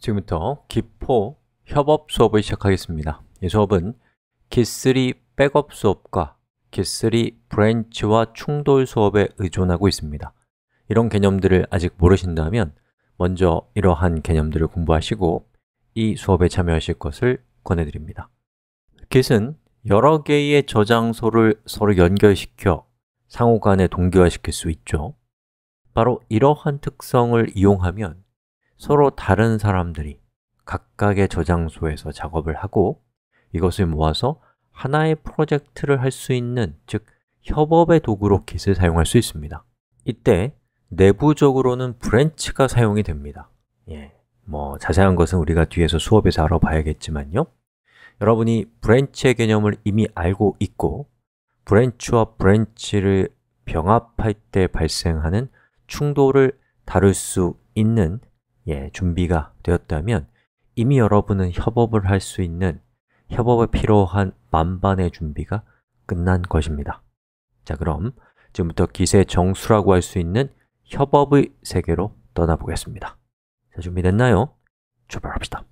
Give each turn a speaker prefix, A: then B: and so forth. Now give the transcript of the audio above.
A: 지금부터 기포 협업 수업을 시작하겠습니다 이 수업은 기쓰리 백업 수업과 기쓰리 브랜치와 충돌 수업에 의존하고 있습니다 이런 개념들을 아직 모르신다면 먼저 이러한 개념들을 공부하시고 이 수업에 참여하실 것을 권해드립니다 Git은 여러 개의 저장소를 서로 연결시켜 상호간에 동기화시킬 수 있죠 바로 이러한 특성을 이용하면 서로 다른 사람들이 각각의 저장소에서 작업을 하고 이것을 모아서 하나의 프로젝트를 할 수 있는, 즉 협업의 도구로 깃을 사용할 수 있습니다 이때 내부적으로는 브랜치가 사용이 됩니다 예, 뭐 자세한 것은 우리가 뒤에서 수업에서 알아봐야겠지만요 여러분이 브랜치의 개념을 이미 알고 있고 브랜치와 브랜치를 병합할 때 발생하는 충돌을 다룰 수 있는 예, 준비가 되었다면 이미 여러분은 협업을 할 수 있는 협업에 필요한 만반의 준비가 끝난 것입니다 자 그럼 지금부터 기세 정수라고 할 수 있는 협업의 세계로 떠나보겠습니다 자, 준비됐나요? 출발합시다